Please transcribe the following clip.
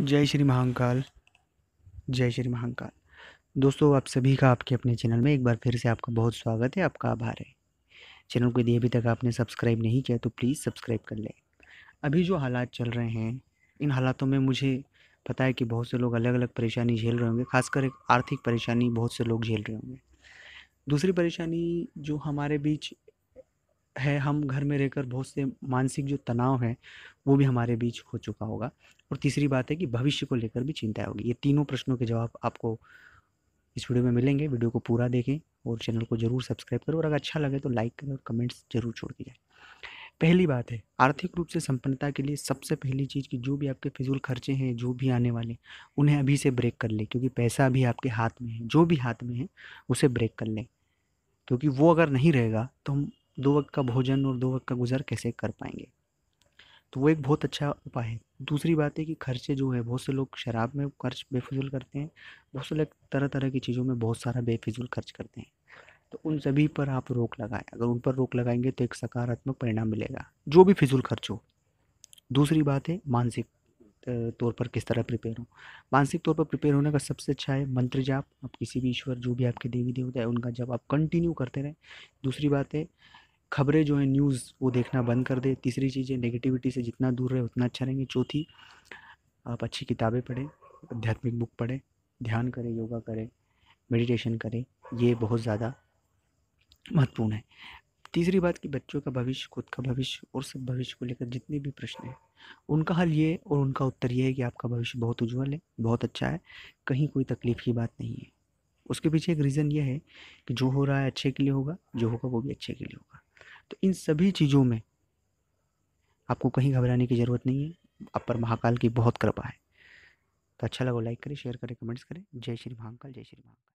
जय श्री महाकाल जय श्री महाकाल दोस्तों आप सभी का आपके अपने चैनल में एक बार फिर से आपका बहुत स्वागत है आपका आभार है चैनल को यदि अभी तक आपने सब्सक्राइब नहीं किया तो प्लीज़ सब्सक्राइब कर लें अभी जो हालात चल रहे हैं इन हालातों में मुझे पता है कि बहुत से लोग अलग अलग परेशानी झेल रहे होंगे खासकर एक आर्थिक परेशानी बहुत से लोग झेल रहे होंगे दूसरी परेशानी जो हमारे बीच है हम घर में रहकर बहुत से मानसिक जो तनाव है वो भी हमारे बीच हो चुका होगा और तीसरी बात है कि भविष्य को लेकर भी चिंता होगी ये तीनों प्रश्नों के जवाब आपको इस वीडियो में मिलेंगे वीडियो को पूरा देखें और चैनल को जरूर सब्सक्राइब करो और अगर अच्छा लगे तो लाइक करें और कमेंट्स जरूर छोड़ दीजिए पहली बात है आर्थिक रूप से संपन्नता के लिए सबसे पहली चीज़ कि जो भी आपके फिजूल खर्चे हैं जो भी आने वाले उन्हें अभी से ब्रेक कर लें क्योंकि पैसा अभी आपके हाथ में है जो भी हाथ में है उसे ब्रेक कर लें क्योंकि वो अगर नहीं रहेगा तो हम दो वक्त का भोजन और दो वक्त का गुज़र कैसे कर पाएंगे तो वो एक बहुत अच्छा उपाय है दूसरी बात है कि खर्चे जो है बहुत से लोग शराब में खर्च बेफिजूल करते हैं बहुत से लोग तरह तरह की चीज़ों में बहुत सारा बेफिजूल खर्च करते हैं तो उन सभी पर आप रोक लगाएं अगर उन पर रोक लगाएंगे तो एक सकारात्मक परिणाम मिलेगा जो भी फिजूल खर्च हो दूसरी बात है मानसिक तौर पर किस तरह प्रिपेयर हो मानसिक तौर पर प्रिपेयर होने का सबसे अच्छा है मंत्र जाप आप किसी भी ईश्वर जो भी आपके देवी देवता है उनका जब आप कंटिन्यू करते रहें दूसरी बात है खबरें जो है न्यूज़ वो देखना बंद कर दे तीसरी चीज़ है नेगेटिविटी से जितना दूर रहे उतना अच्छा रहेंगे चौथी आप अच्छी किताबें पढ़ें आध्यात्मिक बुक पढ़ें ध्यान करें योगा करें मेडिटेशन करें ये बहुत ज़्यादा महत्वपूर्ण है तीसरी बात कि बच्चों का भविष्य खुद का भविष्य और सब भविष्य को लेकर जितने भी प्रश्न हैं उनका हल ये और उनका उत्तर ये है कि आपका भविष्य बहुत उज्जवल है बहुत अच्छा है कहीं कोई तकलीफ़ की बात नहीं है उसके पीछे एक रीज़न यह है कि जो हो रहा है अच्छे के लिए होगा जो होगा वो भी अच्छे के लिए होगा तो इन सभी चीज़ों में आपको कहीं घबराने की ज़रूरत नहीं है आप पर महाकाल की बहुत कृपा है तो अच्छा लगा लाइक करें शेयर करें कमेंट्स करें जय श्री महाकाल जय श्री महाकाल